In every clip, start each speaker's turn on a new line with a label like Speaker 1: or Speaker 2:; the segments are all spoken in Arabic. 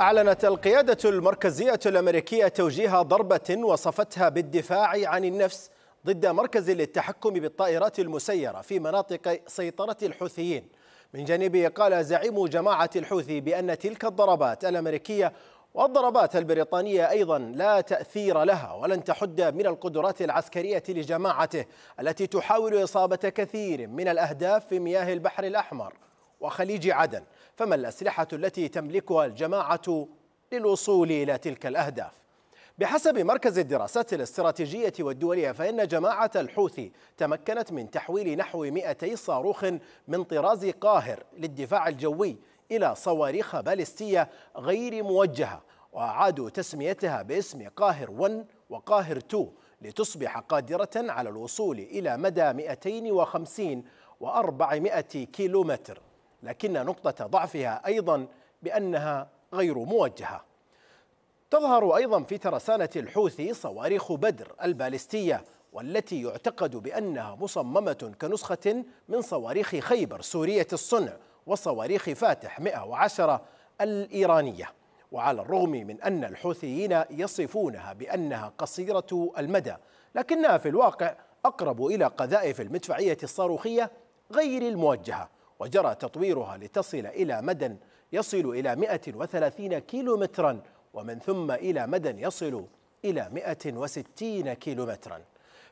Speaker 1: أعلنت القيادة المركزية الأمريكية توجيه ضربة وصفتها بالدفاع عن النفس ضد مركز للتحكم بالطائرات المسيرة في مناطق سيطرة الحوثيين من جانبه قال زعيم جماعة الحوثي بأن تلك الضربات الأمريكية والضربات البريطانية أيضا لا تأثير لها ولن تحد من القدرات العسكرية لجماعته التي تحاول إصابة كثير من الأهداف في مياه البحر الأحمر وخليج عدن فما الأسلحة التي تملكها الجماعة للوصول إلى تلك الأهداف بحسب مركز الدراسات الاستراتيجية والدولية فإن جماعة الحوثي تمكنت من تحويل نحو 200 صاروخ من طراز قاهر للدفاع الجوي إلى صواريخ باليستية غير موجهة وأعادوا تسميتها باسم قاهر 1 وقاهر 2 لتصبح قادرة على الوصول إلى مدى 250 و400 كيلومتر لكن نقطة ضعفها أيضا بأنها غير موجهة تظهر أيضا في ترسانة الحوثي صواريخ بدر البالستية والتي يعتقد بأنها مصممة كنسخة من صواريخ خيبر سورية الصنع وصواريخ فاتح 110 الإيرانية وعلى الرغم من أن الحوثيين يصفونها بأنها قصيرة المدى لكنها في الواقع أقرب إلى قذائف المدفعية الصاروخية غير الموجهة وجرى تطويرها لتصل إلى مدى يصل إلى 130 كيلومترا ومن ثم إلى مدى يصل إلى 160 كيلومترا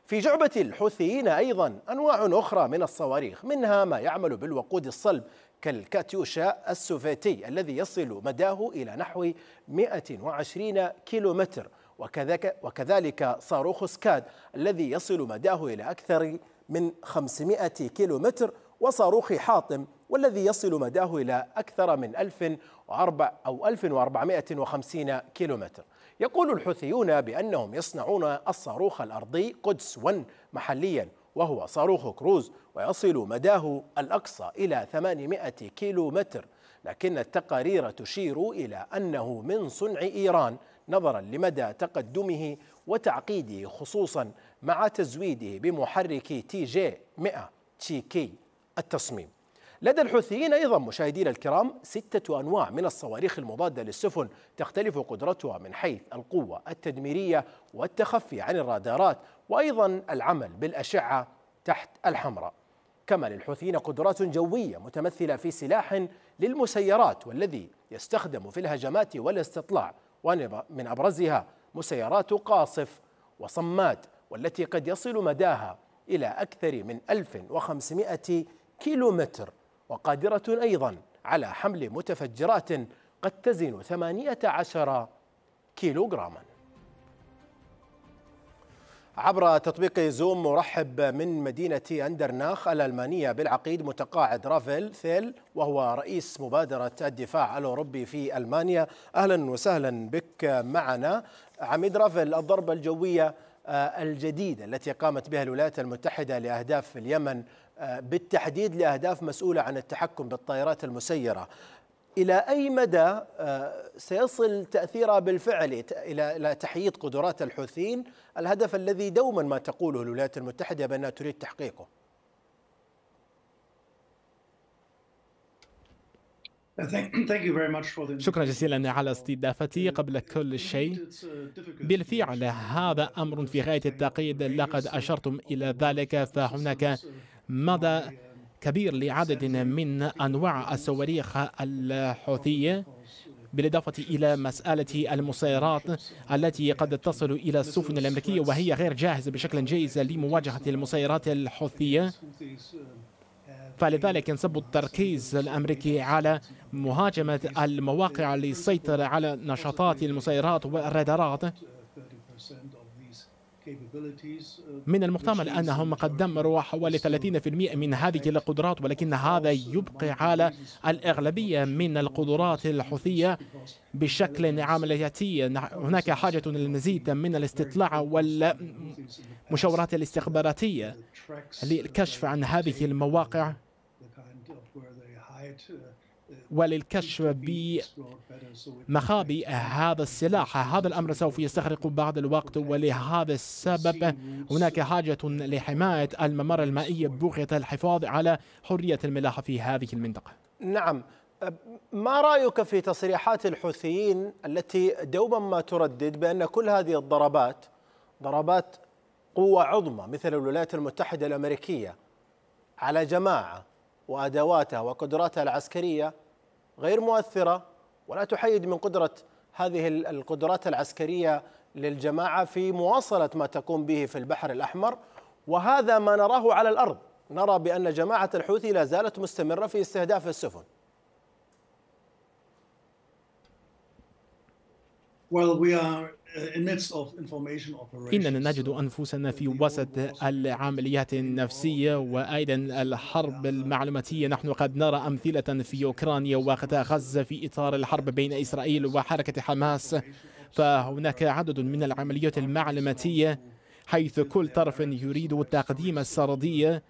Speaker 1: في جعبة الحوثيين أيضا أنواع أخرى من الصواريخ منها ما يعمل بالوقود الصلب كالكاتيوشا السوفيتي الذي يصل مداه إلى نحو 120 كيلومتر وكذلك, وكذلك صاروخ سكاد الذي يصل مداه إلى أكثر من 500 كيلومتر وصاروخ حاطم والذي يصل مداه إلى أكثر من أو 1450 كيلومتر يقول الحوثيون بأنهم يصنعون الصاروخ الأرضي قدس 1 محليا وهو صاروخ كروز ويصل مداه الأقصى إلى 800 كيلومتر لكن التقارير تشير إلى أنه من صنع إيران نظرا لمدى تقدمه وتعقيده خصوصا مع تزويده بمحرك تي جي 100 تشيكي التصميم لدى الحوثيين أيضا مشاهدينا الكرام ستة أنواع من الصواريخ المضادة للسفن تختلف قدرتها من حيث القوة التدميرية والتخفي عن الرادارات وأيضا العمل بالأشعة تحت الحمراء كما للحوثيين قدرات جوية متمثلة في سلاح للمسيرات والذي يستخدم في الهجمات والاستطلاع ومن أبرزها مسيرات قاصف وصمات والتي قد يصل مداها إلى أكثر من 1500 كيلومتر وقادرة أيضا على حمل متفجرات قد تزن 18 كيلوغراما عبر تطبيق زوم مرحب من مدينة أندرناخ الألمانية بالعقيد متقاعد رافيل ثيل وهو رئيس مبادرة الدفاع الأوروبي في ألمانيا أهلا وسهلا بك معنا عميد رافيل الضربة الجوية آه، الجديدة التي قامت بها الولايات المتحدة لأهداف اليمن آه، بالتحديد لأهداف مسؤولة عن التحكم بالطائرات المسيرة إلى أي مدى آه، سيصل تأثيرها بالفعل إلى تحييد قدرات الحوثيين الهدف الذي دوما ما تقوله الولايات المتحدة بأنها تريد تحقيقه uh,
Speaker 2: شكرا جزيلا على استضافتي قبل كل شيء uh, بالفعل هذا أمر في غاية التعقيد لقد أشرتم إلى ذلك فهناك مدى كبير لعدد من أنواع الصواريخ الحوثية بالإضافة إلى مسألة المسيرات التي قد تصل إلى السفن الأمريكية وهي غير جاهزة بشكل جيد لمواجهة المسيرات الحوثية فلذلك ينصب التركيز الأمريكي على مهاجمة المواقع للسيطرة على نشاطات المسيرات والرادارات
Speaker 1: Uh, من المحتمل أنهم
Speaker 2: قد دمروا حوالي 30% من هذه القدرات ولكن هذا uh, يبقي على الأغلبية من القدرات الحوثية بشكل عملياتي هناك حاجة للمزيد من الاستطلاع
Speaker 1: والمشاورات
Speaker 2: الاستخباراتية للكشف عن هذه المواقع
Speaker 1: وللكشف
Speaker 2: بمخابئ هذا السلاح هذا الأمر سوف يستغرق بعض الوقت ولهذا السبب هناك حاجة لحماية الممر المائي بغية الحفاظ على حرية الملاحة في هذه المنطقة
Speaker 1: نعم ما رأيك في تصريحات الحوثيين التي دوما ما تردد بأن كل هذه الضربات ضربات قوة عظمى مثل الولايات المتحدة الأمريكية على جماعة وادواتها وقدراتها العسكريه غير مؤثره ولا تحيد من قدره هذه القدرات العسكريه للجماعه في مواصله ما تقوم به في البحر الاحمر وهذا ما نراه على الارض نرى بان جماعه الحوثي لا زالت مستمره في استهداف السفن Well, we are إننا نجد
Speaker 2: أنفسنا في وسط العمليات النفسية وأيضا الحرب المعلوماتية نحن قد نرى أمثلة في أوكرانيا وقت غزة في إطار الحرب بين إسرائيل وحركة حماس فهناك عدد من العمليات المعلوماتية حيث كل طرف يريد تقديم السردية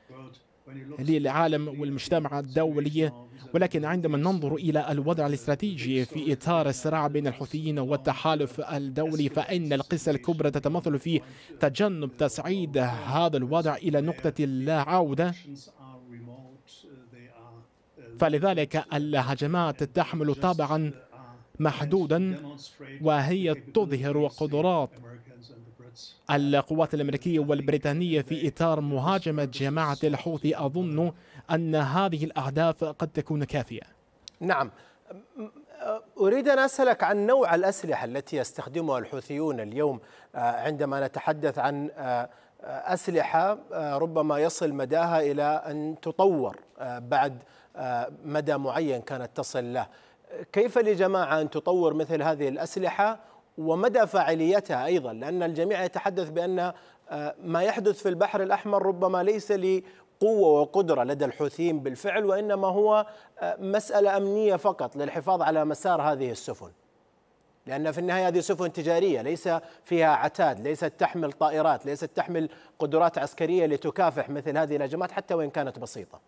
Speaker 2: للعالم والمجتمع الدولي ولكن عندما ننظر إلى الوضع الاستراتيجي في إطار الصراع بين الحوثيين والتحالف الدولي فإن القصة الكبرى تتمثل في تجنب تصعيد هذا الوضع إلى نقطة لا عودة فلذلك الهجمات تحمل طابعا محدودا وهي تظهر قدرات القوات الأمريكية والبريطانية في إطار مهاجمة جماعة الحوثي أظن أن هذه الأهداف قد تكون كافية
Speaker 1: نعم أريد أن أسألك عن نوع الأسلحة التي يستخدمها الحوثيون اليوم آه، عندما نتحدث عن آه، أسلحة آه، ربما يصل مداها إلى أن تطور بعد مدى معين كانت تصل له كيف لجماعة أن تطور مثل هذه الأسلحة ومدى فاعليتها ايضا لان الجميع يتحدث بان آه، ما يحدث في البحر الاحمر ربما ليس لقوه وقدره لدى الحوثيين بالفعل وانما هو آه، مساله امنيه فقط للحفاظ على مسار هذه السفن. لأن في النهاية هذه سفن تجارية ليس فيها عتاد ليست تحمل طائرات ليست تحمل قدرات عسكرية لتكافح مثل هذه الهجمات حتى وإن كانت بسيطة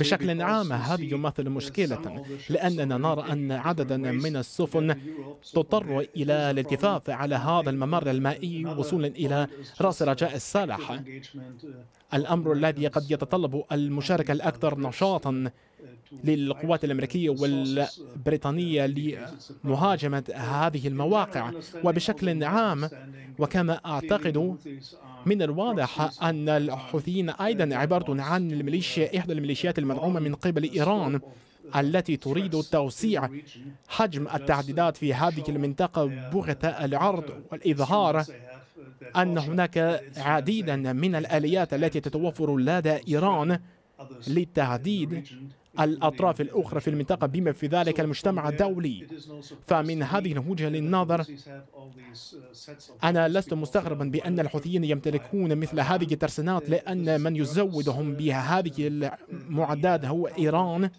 Speaker 1: بشكل
Speaker 2: عام هذا يمثل مشكلة لأننا نرى أن عددا من السفن تضطر إلى الالتفاف على هذا الممر المائي وصولا إلى رأس رجاء السلاح uh, الأمر الذي قد يتطلب المشاركة الأكثر نشاطا للقوات الأمريكية والبريطانية لمهاجمة هذه المواقع وبشكل عام وكما أعتقد من الواضح أن الحوثيين أيضا عبارة عن الميليشيا إحدى الميليشيات المدعومة من قبل إيران التي تريد توسيع حجم التعديدات في هذه المنطقة بغية العرض والإظهار أن هناك عديدا من الآليات التي تتوفر لدى إيران للتهديد الأطراف الأخرى في المنطقة بما في ذلك المجتمع الدولي فمن هذه الوجهة للنظر أنا لست مستغربا بأن الحوثيين يمتلكون مثل هذه الترسانات لأن من يزودهم بها هذه المعدات هو إيران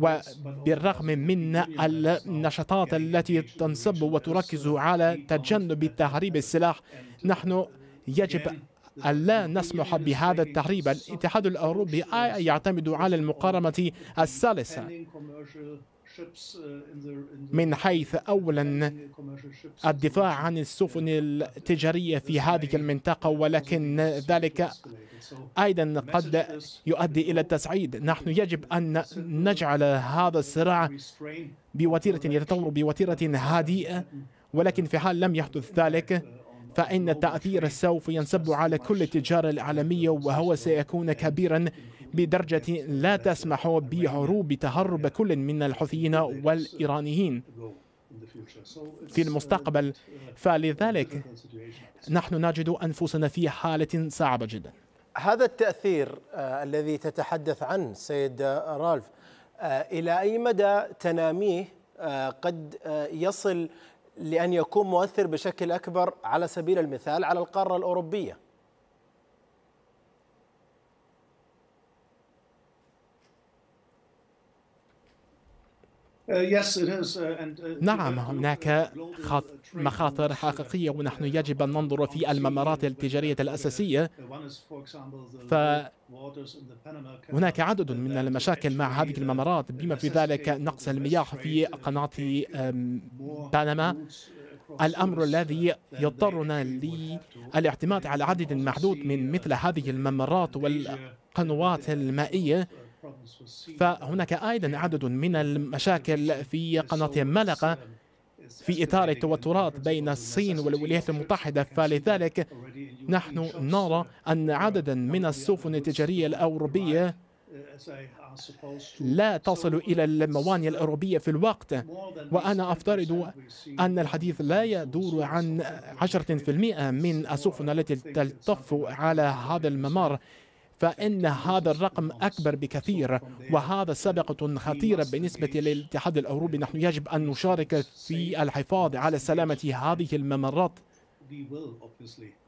Speaker 1: وبالرغم
Speaker 2: من النشاطات التي تنصب وتركز على تجنب تهريب السلاح نحن يجب ألا نسمح بهذا التهريب الاتحاد الأوروبي يعتمد على المقارمة السلسة من حيث اولا الدفاع عن السفن التجاريه في هذه المنطقه ولكن ذلك ايضا قد يؤدي الى التسعيد نحن يجب ان نجعل هذا الصراع بوتيره يتطور بوتيره هادئه ولكن في حال لم يحدث ذلك فإن التأثير السوف ينصب على كل التجارة العالمية وهو سيكون كبيرا بدرجة لا تسمح بهروب تهرب كل من الحوثيين والإيرانيين
Speaker 1: في المستقبل فلذلك
Speaker 2: نحن نجد أنفسنا في حالة صعبة جدا
Speaker 1: هذا التأثير آه، الذي تتحدث عنه سيد آه، رالف آه، إلى أي مدى تناميه قد يصل لأن يكون مؤثر بشكل أكبر على سبيل المثال على القارة الأوروبية Uh, uh, نعم
Speaker 2: هناك مخاطر حقيقية ونحن يجب أن ننظر في الممرات التجارية الأساسية
Speaker 1: فهناك عدد
Speaker 2: من المشاكل مع هذه uh, الممرات بما في ذلك نقص المياه في قناة بنما الأمر الذي يضطرنا للاعتماد على عدد محدود من مثل هذه الممرات والقنوات المائية فهناك أيضا عدد من المشاكل في قناة ملقة في إطار التوترات بين الصين والولايات المتحدة فلذلك نحن نرى أن عددا من السفن التجارية الأوروبية لا تصل إلى الموانئ الأوروبية في الوقت وأنا أفترض أن الحديث لا يدور عن 10% من السفن التي تلتف على هذا الممر فإن هذا الرقم أكبر بكثير وهذا سبقة خطيرة بالنسبة للاتحاد الأوروبي نحن يجب أن نشارك في الحفاظ على سلامة هذه الممرات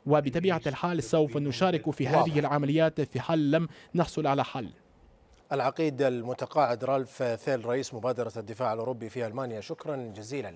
Speaker 2: وبطبيعة الحال سوف نشارك في هذه العمليات في حال لم نحصل على حل
Speaker 1: العقيد المتقاعد رالف ثيل رئيس مبادرة الدفاع الأوروبي في ألمانيا شكرا جزيلا لك